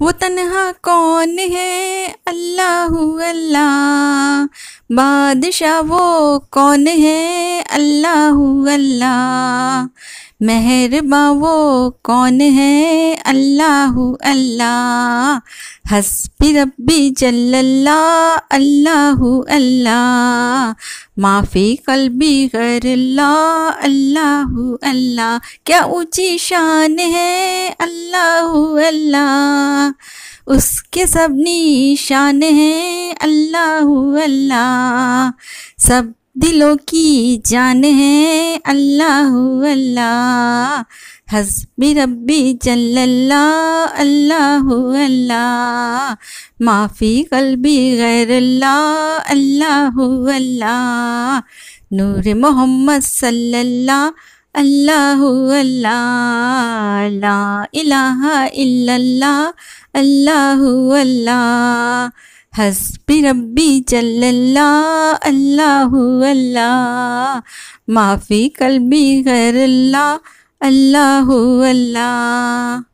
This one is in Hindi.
वो तन्हा कौन है अल्लाह अल्लाह बादशाह वो कौन है अल्लाह अल्लाह मेहरबा वो कौन है अल्लाह अल्लाह हसबी रब्बी जल्ला अल्लाह अल्लाह माफ़ी कलबी गरल्ला अल्लाह अल्लाह क्या ऊँची शान है अल्लाह अल्लाह उसके सब निशान है अल्लाह अल्लाह सब दिलों की जान है अल्लाह अल्लाह हसबी रब्बी जल्ला अल्लाह अल्लाह माफ़ी कलबी गैर अल्लाह अल्लाह अल्लाह नूर मोहम्मद सल्लल्ला अल्लाह अल्लाह ला इलाहा इल्लल्लाह अल्लाह अल्लाह हसबी रब्बी जल्ला अल्लाह अल्लाह माफ़ी कलबी गैर अल्लाह अल्लाह अल्लाह